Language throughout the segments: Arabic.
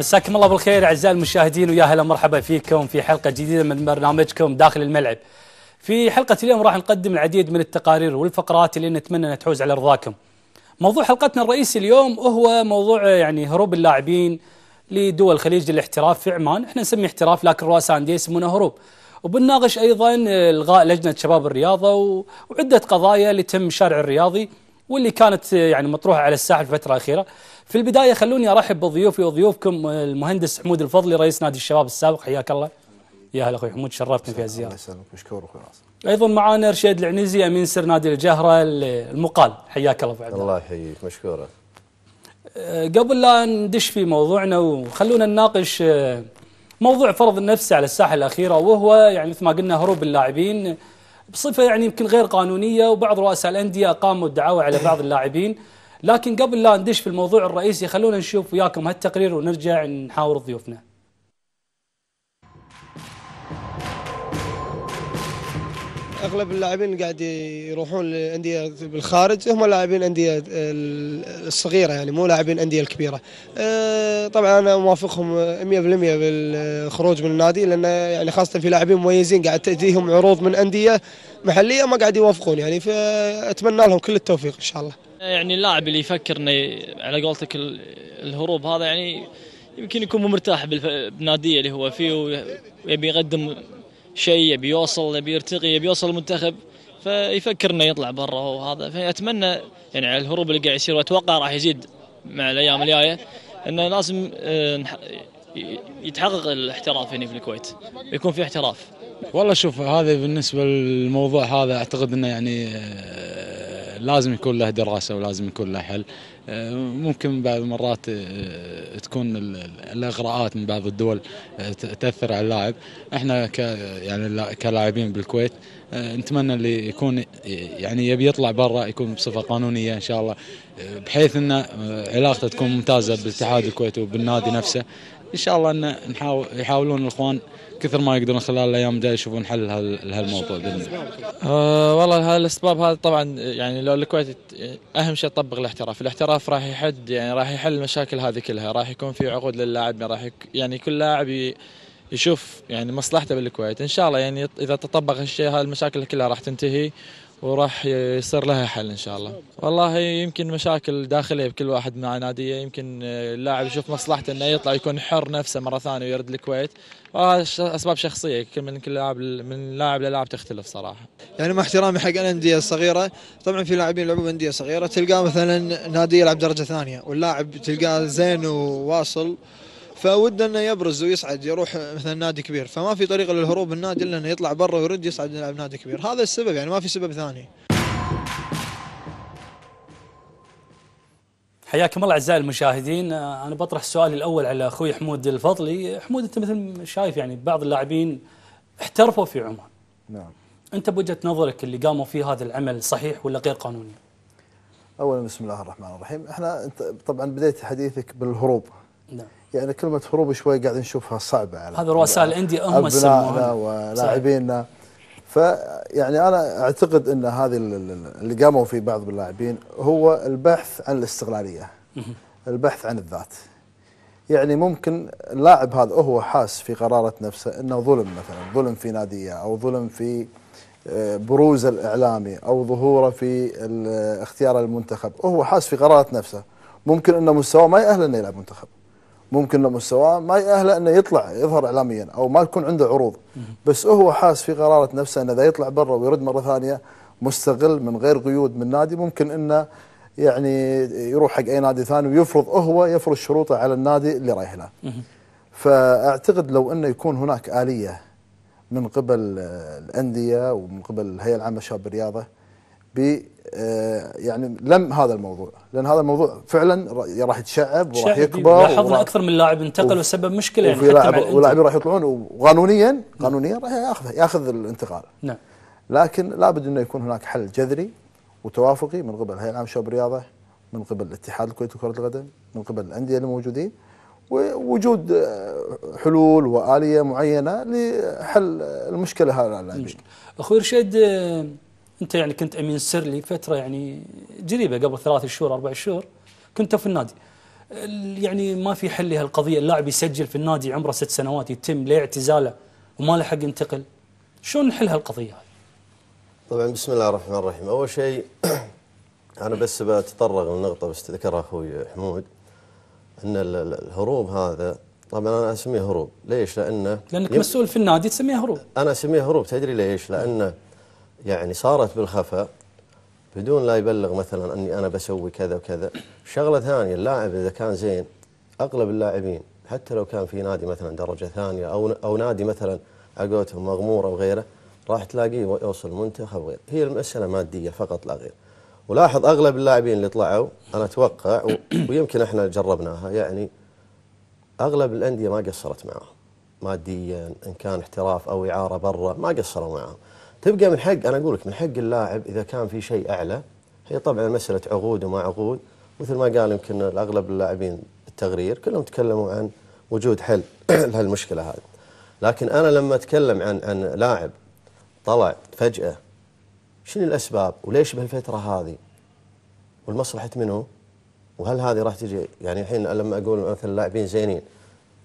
مساكم الله بالخير اعزائي المشاهدين ويا هلا مرحبا فيكم في حلقه جديده من برنامجكم داخل الملعب. في حلقه اليوم راح نقدم العديد من التقارير والفقرات اللي نتمنى انها تحوز على رضاكم. موضوع حلقتنا الرئيسي اليوم هو موضوع يعني هروب اللاعبين لدول الخليج للاحتراف في عمان، احنا نسميه احتراف لكن رؤساء انديه يسمونه هروب. وبنناقش ايضا الغاء لجنه شباب الرياضه وعده قضايا اللي تم الشارع الرياضي واللي كانت آه، يعني مطروحه على الساحه الفتره الاخيره. في البدايه خلوني ارحب بضيوفي وضيوفكم آه، المهندس حمود الفضلي رئيس نادي الشباب السابق حياك الله. يا هلا اخوي حمود شرفتني في الزياره. الله يسلمك مشكور اخوي ناصر. ايضا معانا رشيد العنزي امين سر نادي الجهره المقال حياك الله ابو عبد الله يحييك مشكوره. آه، قبل لا ندش في موضوعنا وخلونا نناقش موضوع فرض النفس على الساحه الاخيره وهو يعني مثل ما قلنا هروب اللاعبين بصفه يعني يمكن غير قانونيه وبعض رؤساء الانديه قاموا الدعاوى على بعض اللاعبين لكن قبل لا ندش في الموضوع الرئيسي خلونا نشوف وياكم هالتقرير ونرجع نحاور ضيوفنا اغلب اللاعبين قاعد يروحون لانديه بالخارج هم لاعبين انديه الصغيره يعني مو لاعبين انديه الكبيره. أه، طبعا انا موافقهم 100% بالخروج من النادي لان يعني خاصه في لاعبين مميزين قاعد تاتيهم عروض من انديه محليه ما قاعد يوافقون يعني فاتمنى لهم كل التوفيق ان شاء الله. يعني اللاعب اللي يفكر انه على قولتك الهروب هذا يعني يمكن يكون مو مرتاح بالناديه اللي هو فيه ويبي يقدم شيء يبي يوصل يبي يرتقي يبي يوصل المنتخب فيفكر انه يطلع برا وهذا فاتمنى يعني على الهروب اللي قاعد يصير واتوقع راح يزيد مع الايام الجايه انه لازم آه، يتحقق الاحتراف هنا في الكويت يكون في احتراف والله شوف هذا بالنسبه للموضوع هذا اعتقد انه يعني آه، لازم يكون له دراسه ولازم يكون له حل آه، ممكن بعض المرات آه، تكون الاغراءات من بعض الدول آه، تاثر على اللاعب احنا ك يعني كلاعبين بالكويت نتمنى اللي يكون يعني يبي يطلع برا يكون بصفه قانونيه ان شاء الله بحيث ان علاقته تكون ممتازه بالاتحاد الكويتي وبالنادي نفسه ان شاء الله ان نحاول يحاولون الاخوان كثر ما يقدرون خلال الايام الجايه يشوفون حل لهالموضوع أه والله هالاسباب هذا طبعا يعني لو الكويت اهم شيء تطبق الاحتراف، الاحتراف راح يحد يعني راح يحل المشاكل هذه كلها، راح يكون في عقود للاعبين، راح يك يعني كل لاعب يشوف يعني مصلحته بالكويت، ان شاء الله يعني اذا تطبق هالشيء هالمشاكل كلها راح تنتهي وراح يصير لها حل ان شاء الله والله يمكن مشاكل داخليه بكل واحد مع ناديه يمكن اللاعب يشوف مصلحته انه يطلع يكون حر نفسه مره ثانيه ويرد الكويت وهذا اسباب شخصيه كل من كل لاعب من لاعب للاعب تختلف صراحه يعني مع احترامي حق الانديه الصغيره طبعا في لاعبين يلعبون انديه صغيره تلقاه مثلا نادي يلعب درجه ثانيه واللاعب تلقاه زين وواصل فوده انه يبرز ويصعد يروح مثلا نادي كبير فما في طريقه للهروب من النادي الا انه يطلع برا ويرد يصعد يلعب نادي كبير هذا السبب يعني ما في سبب ثاني حياكم الله اعزائي المشاهدين انا بطرح سؤالي الاول على اخوي حمود الفضلي حمود انت مثل ما شايف يعني بعض اللاعبين احترفوا في عمان نعم انت بوجهه نظرك اللي قاموا فيه هذا العمل صحيح ولا غير قانوني اولا بسم الله الرحمن الرحيم احنا انت طبعا بديت حديثك بالهروب نعم يعني كلمه هروب شوي قاعد نشوفها صعبه على هذا رؤساء الانديه هم ابنائنا ولاعبينا فيعني انا اعتقد ان هذه اللي قاموا فيه بعض اللاعبين هو البحث عن الاستقلاليه البحث عن الذات يعني ممكن اللاعب هذا هو حاس في قرارة نفسه انه ظلم مثلا ظلم في ناديه او ظلم في آه، بروزه الاعلامي او ظهوره في اختيار المنتخب هو حاس في قرارة نفسه ممكن انه مستواه ما يأهل انه يلعب منتخب ممكن لمستواه ما يأهله انه يطلع يظهر اعلاميا او ما يكون عنده عروض بس هو حاس في قراره نفسه انه اذا يطلع برا ويرد مره ثانيه مستغل من غير قيود من نادي ممكن انه يعني يروح حق اي نادي ثاني ويفرض هو يفرض شروطه على النادي اللي رايح له. فاعتقد لو انه يكون هناك اليه من قبل الانديه ومن قبل الهيئه العامه للشباب الرياضه ب آه، يعني لم هذا الموضوع لان هذا الموضوع فعلا راح يتشعب وراح يكبر لاحظنا اكثر من لاعب انتقل وسبب مشكله يعني ولاعبين راح يطلعون وقانونيا نعم. قانونيا راح ياخذ ياخذ الانتقال نعم لكن لابد انه يكون هناك حل جذري وتوافقي من قبل الهيئه العامه للشباب والرياضه من قبل الاتحاد الكويتي لكره القدم من قبل الانديه الموجودين ووجود آه، حلول واليه معينه لحل المشكله هذه اخوي رشيد آه، انت يعني كنت امين سر لي فتره يعني قريبه قبل ثلاث شهور اربع شهور كنت في النادي يعني ما في حل لهالقضيه اللاعب يسجل في النادي عمره ست سنوات يتم لاعتزاله اعتزاله وما له حق ينتقل شلون نحل هالقضيه هذه؟ طبعا بسم الله الرحمن الرحيم اول شيء انا بس بتطرق لنقطه بس تذكرها اخوي حمود ان الهروب هذا طبعا انا اسميه هروب ليش لانه لانك يم... مسؤول في النادي تسميه هروب انا اسميه هروب تدري ليش لانه يعني صارت بالخفاء بدون لا يبلغ مثلا اني انا بسوي كذا وكذا شغله ثانيه اللاعب اذا كان زين اغلب اللاعبين حتى لو كان في نادي مثلا درجه ثانيه او او نادي مثلا عقوته مغمور او غيره راح تلاقيه يوصل منتخب غير هي المساله ماديه فقط لا غير ولاحظ اغلب اللاعبين اللي طلعوا انا اتوقع ويمكن احنا جربناها يعني اغلب الانديه ما قصرت معاهم ماديا ان كان احتراف او اعاره برا ما قصروا معاهم تبقى من حق انا اقول لك من حق اللاعب اذا كان في شيء اعلى هي طبعا مساله عقود وما عقود مثل ما قال يمكن اغلب اللاعبين التغرير كلهم تكلموا عن وجود حل لهالمشكله هذه لكن انا لما اتكلم عن عن لاعب طلع فجاه شنو الاسباب وليش بهالفتره هذه والمصلحه منه وهل هذه راح تجي يعني الحين لما اقول مثلا لاعبين زينين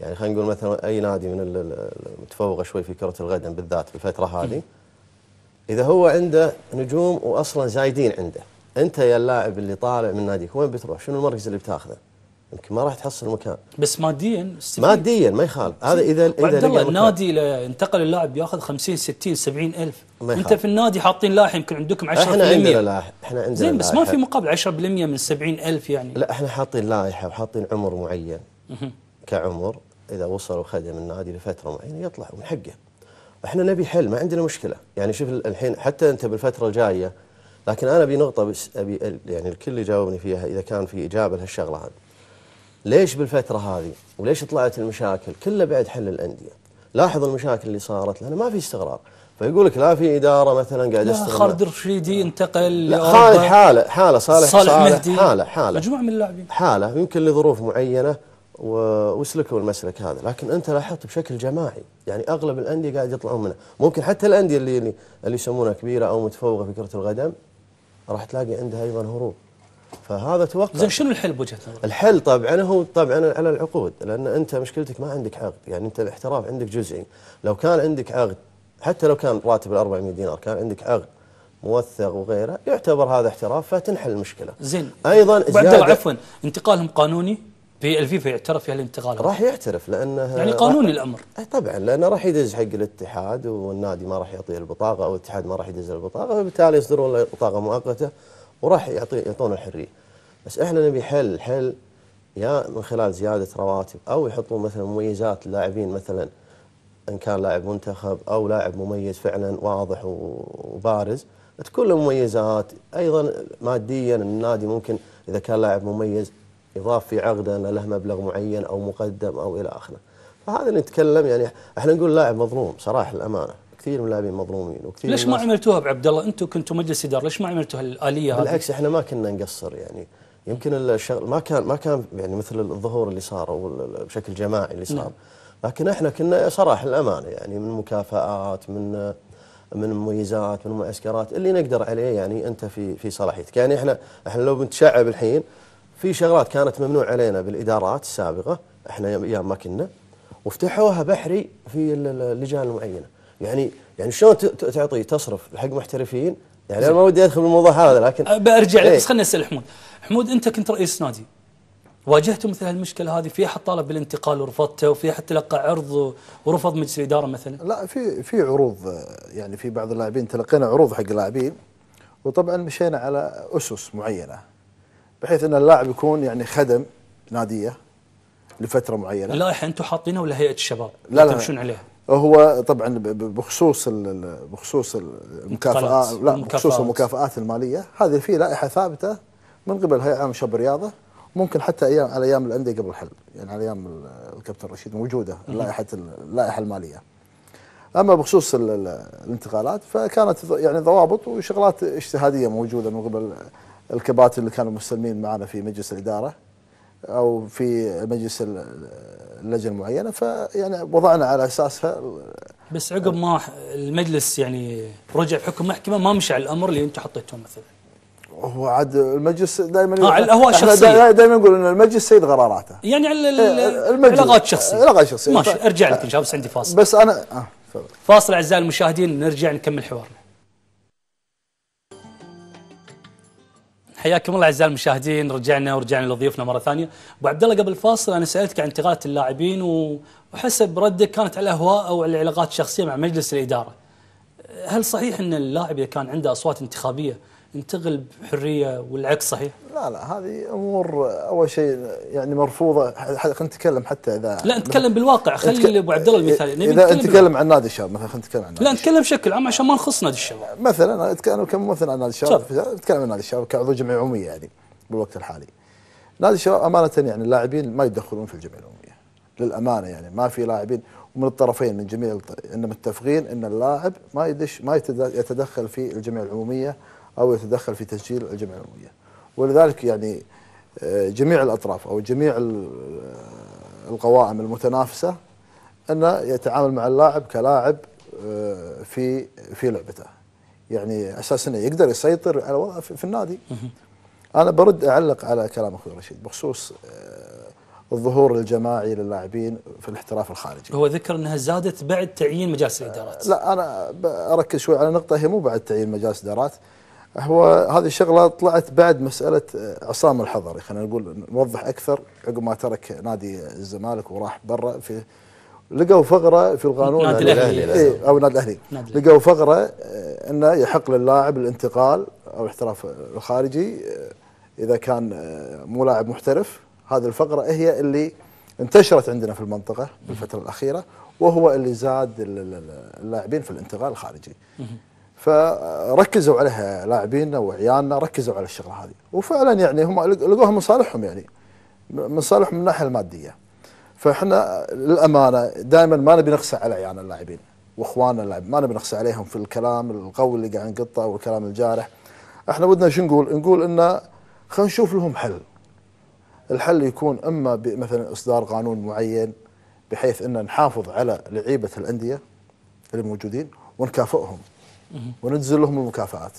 يعني خلينا نقول مثلا اي نادي من المتفوقه شوي في كره القدم بالذات في الفتره هذه اذا هو عنده نجوم واصلا زايدين عنده انت يا اللاعب اللي طالع من ناديك وين بتروح شنو المركز اللي بتاخذه يمكن ما راح تحصل مكان بس ماديا ماديا ما يخالف هذا اذا اذا الله النادي اذا انتقل اللاعب ياخذ 50 60 70 الف انت في النادي حاطين لاعب يمكن عندكم 10% احنا عندنا لاعب احنا عندنا زين بس ما في مقابل 10% من 70 الف يعني لا احنا حاطين لائحه وحاطين عمر معين كعمر اذا وصل وخدم النادي لفتره معينه يطلع من حقه احنا نبي حل ما عندنا مشكله يعني شوف الحين حتى انت بالفتره الجايه لكن انا ابي نقطه بس ابي يعني الكل يجاوبني فيها اذا كان في اجابه لهالشغله هذه ليش بالفتره هذه وليش طلعت المشاكل كلها بعد حل الانديه لاحظ المشاكل اللي صارت لان ما في استقرار فيقول لك لا في اداره مثلا قاعد لا خالد رشيدي انتقل لا خالد حاله حاله صالح صالح, صالح مهدي حاله حاله مجموعه من اللاعبين حاله يمكن لظروف معينه وسلكوا المسلك هذا لكن انت لاحظت بشكل جماعي يعني اغلب الانديه قاعد يطلعون منها ممكن حتى الانديه اللي اللي يسمونها كبيره او متفوقه في كره القدم راح تلاقي عندها ايضا هروب فهذا توقع زين شنو الحل بوجهه نظرك؟ الحل طبعا هو طبعا على العقود لان انت مشكلتك ما عندك عقد يعني انت الاحتراف عندك جزئي لو كان عندك عقد حتى لو كان راتب ال 400 دينار كان عندك عقد موثق وغيره يعتبر هذا احتراف فتنحل المشكله زين ايضا زياده عفوا انتقالهم قانوني في الفيفا يعترف في الانتقال راح يعترف لانه يعني قانوني الامر طبعا لانه راح يدز حق الاتحاد والنادي ما راح يعطيه البطاقه او الاتحاد ما راح يدز البطاقه وبالتالي يصدرون له بطاقه مؤقته وراح يعطي يعطونه الحريه بس احنا نبي حل حل يا من خلال زياده رواتب او يحطون مثلا مميزات للاعبين مثلا ان كان لاعب منتخب او لاعب مميز فعلا واضح وبارز تكون له مميزات ايضا ماديا النادي ممكن اذا كان لاعب مميز يضاف في عقده أن له مبلغ معين أو مقدم أو إلى آخره فهذا اللي نتكلم يعني احنا نقول لاعب مظلوم صراحة الأمانة كثير من اللاعبين مظلومين وكثير ليش ما عملتوها بعبد الله انتم كنتوا مجلس اداره ليش ما عملتوا الاليه هذه بالعكس احنا ما كنا نقصر يعني يمكن الشغل ما كان ما كان يعني مثل الظهور اللي صار او بشكل جماعي اللي صار نعم. لكن احنا كنا صراحه الامانه يعني من مكافآت من من مميزات من معسكرات اللي نقدر عليه يعني انت في في صلاحيتك يعني احنا احنا لو بنتشعب الحين في شغلات كانت ممنوع علينا بالادارات السابقه احنا ايام ما كنا وفتحوها بحري في اللجان المعينه يعني يعني شلون تعطي تصرف حق محترفين يعني انا ما ودي ادخل بالموضوع هذا لكن أه، برجع لك إيه. بس خليني اسال حمود حمود انت كنت رئيس نادي واجهت مثل هالمشكله هذه في احد طالب بالانتقال ورفضته وفي احد تلقى عرض ورفض مجلس الاداره مثلا لا في في عروض آه، يعني في بعض اللاعبين تلقينا عروض حق لاعبين وطبعا مشينا على اسس معينه بحيث ان اللاعب يكون يعني خدم ناديه لفتره معينه اللائحه انتم حاطينها ولا هيئه الشباب؟ لا لا تمشون عليها هو طبعا بخصوص الـ بخصوص المكافآت لا بخصوص المكافآت الماليه هذه في لائحه ثابته من قبل هيئه عام شباب الرياضه ممكن حتى ايام على ايام الانديه قبل الحل يعني على ايام الكابتن رشيد موجوده لائحه اللائحه الماليه اما بخصوص الانتقالات فكانت يعني ضوابط وشغلات اجتهاديه موجوده من قبل الكباتن اللي كانوا مسلمين معنا في مجلس الاداره او في مجلس اللجنه المعينه فيعني وضعنا على اساسها بس عقب ما المجلس يعني رجع بحكم محكمه ما مشى على الامر اللي انتم حطيتوه مثلا هو عاد المجلس دائما آه الاهواء الشخصيه دائما نقول ان المجلس سيد قراراته يعني إيه، العلاقات الشخصيه علاقات شخصية ماشي ارجع لك ان شاء الله بس عندي فاصل بس انا آه فاصل اعزائي المشاهدين نرجع نكمل حوارنا حياكم الله اعزائي المشاهدين رجعنا ورجعنا لضيوفنا مره ثانيه ابو عبد الله قبل الفاصل انا سالتك عن انتقالات اللاعبين وحسب ردك كانت على اهواء او على العلاقات الشخصيه مع مجلس الاداره هل صحيح ان اللاعب اذا كان عنده اصوات انتخابيه ينتقل بحريه والعكس صحيح؟ لا لا هذه امور اول شيء يعني مرفوضه خلينا نتكلم حتى اذا لا نتكلم بالواقع خلي ابو عبد الله المثال نبي اذا نتكلم عن نادي الشباب مثلا خلينا نتكلم عن نادي لا نتكلم بشكل عام عشان ما نخص نادي الشباب مثلا انا اتكلم كممثل عن نادي الشباب نتكلم عن نادي الشباب كعضو جمعيه عموميه يعني بالوقت الحالي نادي الشباب امانه يعني اللاعبين ما يدخلون في الجمعيه العموميه للامانه يعني ما في لاعبين ومن الطرفين من جميع ان متفقين ان اللاعب ما يدش ما يتدخل في الجمعيه العموميه أو يتدخل في تسجيل الجمعية العمومية ولذلك يعني آه، جميع الأطراف أو جميع آه، القوائم المتنافسة انه يتعامل مع اللاعب كلاعب آه، في في لعبته يعني أساس أنه يقدر يسيطر على وضعه في النادي أنا برد أعلق على كلام أخوي رشيد بخصوص الظهور الجماعي للاعبين في الاحتراف الخارجي. هو ذكر انها زادت بعد تعيين مجالس الادارات. لا انا اركز شوي على نقطه هي مو بعد تعيين مجالس الادارات، هو هذه الشغله طلعت بعد مساله آه، عصام الحضري خلينا نقول نوضح اكثر عقب ما ترك نادي الزمالك وراح برا في لقوا فقره في القانون نادي الاهلي إيه، او نادي الاهلي لقوا فقره آه، انه يحق للاعب الانتقال او الاحتراف الخارجي آه، اذا كان مو لاعب محترف هذه الفقره هي اللي انتشرت عندنا في المنطقه بالفتره الاخيره وهو اللي زاد اللاعبين في الانتقال الخارجي فركزوا عليها لاعبينا وعيالنا ركزوا على الشغله هذه وفعلا يعني هم لقوها يعني، من صالحهم يعني من صالحهم من الناحيه الماديه فاحنا للامانه دائما ما نبي نقسى على عيالنا اللاعبين واخواننا اللاعبين ما نبي نقسى عليهم في الكلام القوي اللي قاعد نقطه والكلام الجارح احنا ودنا شو نقول؟ نقول انه خلينا نشوف لهم حل الحل يكون اما مثلا اصدار قانون معين بحيث ان نحافظ على لعيبه الانديه اللي موجودين ونكافئهم وننزل لهم المكافآت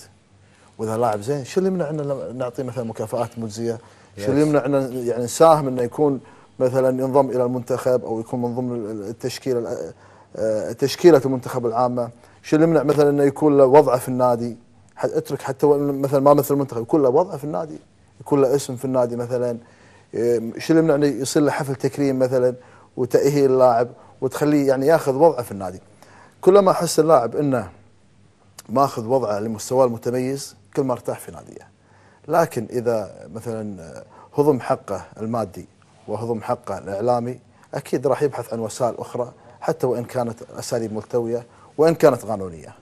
واذا لاعب زين شو اللي يمنعنا نعطيه مثلا مكافآت مجزيه؟ شو اللي يمنعنا يعني نساهم انه يكون مثلا ينضم الى المنتخب او يكون من ضمن التشكيله آه، تشكيله المنتخب العامه، شو اللي يمنع مثلا انه يكون له وضعه في النادي؟ اترك حتى مثلا ما مثل المنتخب يكون له وضعه في النادي، يكون له اسم في النادي مثلا شو اللي يمنع انه يصير له حفل تكريم مثلا وتاهيل لاعب وتخليه يعني ياخذ وضعه في النادي. كلما احس اللاعب انه ماخذ وضعه لمستواه المتميز كل ما ارتاح في ناديه لكن اذا مثلا هضم حقه المادي وهضم حقه الاعلامي اكيد راح يبحث عن وسائل اخرى حتى وان كانت اساليب ملتويه وان كانت قانونيه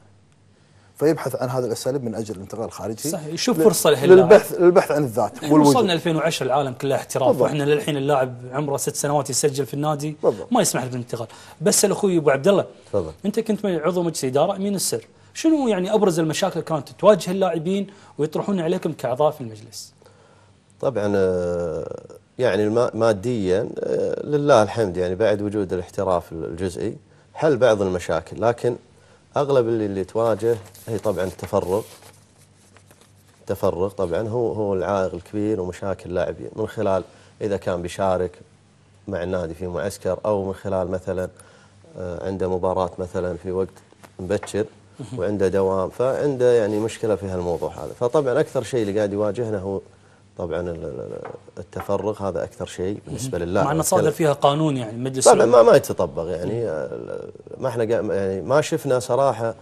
فيبحث عن هذا الاساليب من اجل الانتقال الخارجي صحيح يشوف فرصه للحين للبحث للبحث عن الذات والوجود وصلنا 2010 العالم كله احتراف واحنا للحين اللاعب عمره ست سنوات يسجل في النادي بالضبط. ما يسمح له بالانتقال بس اخوي ابو عبد الله انت كنت عضو مجلس اداره امين السر شنو يعني ابرز المشاكل كانت تواجه اللاعبين ويطرحون عليكم كاعضاء في المجلس؟ طبعا آه، يعني ماديا آه، لله الحمد يعني بعد وجود الاحتراف الجزئي حل بعض المشاكل لكن اغلب اللي, اللي تواجه هي طبعا التفرغ التفرغ طبعا هو هو العائق الكبير ومشاكل اللاعبين من خلال اذا كان بيشارك مع النادي في معسكر او من خلال مثلا آه، عنده مباراه مثلا في وقت مبكر وعنده دوام فعنده يعني مشكله في هالموضوع هذا فطبعا اكثر شيء اللي قاعد يواجهنا هو طبعا التفرغ هذا اكثر شيء بالنسبه لله مع ان صادر فيها قانون يعني مجلس طبعا ما, ما يتطبق يعني ما احنا يعني ما شفنا صراحه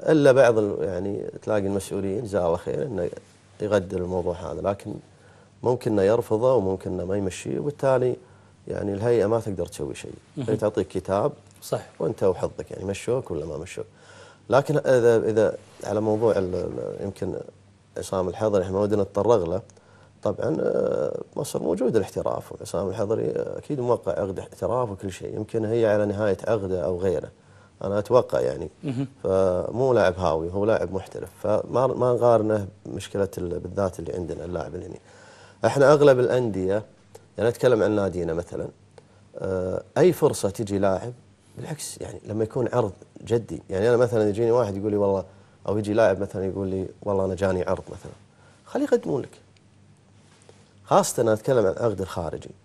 الا بعض يعني تلاقي المسؤولين جزاه الله خير انه يغدر الموضوع هذا لكن ممكن انه يرفضه وممكن انه ما يمشيه وبالتالي يعني الهيئه ما تقدر تسوي شيء هي يعني تعطيك كتاب صح وانت وحظك يعني مشوك ولا ما مشوك لكن اذا اذا على موضوع يمكن عصام الحضري احنا ما ودنا نتطرق له طبعا آه، مصر موجود الاحتراف وعصام الحضري آه، اكيد موقع عقد احتراف وكل شيء يمكن هي على نهايه عقده او غيره انا اتوقع يعني فمو لاعب هاوي هو لاعب محترف فما ما نقارنه مشكله بالذات اللي عندنا اللاعب اللي هنا احنا اغلب الانديه يعني اتكلم عن نادينا مثلا آه، اي فرصه تجي لاعب بالعكس يعني لما يكون عرض جدي يعني انا مثلا يجيني واحد يقول لي والله او يجي لاعب مثلا يقول لي والله انا جاني عرض مثلا خليه يقدمون لك خاصه انا اتكلم عن عقد الخارجي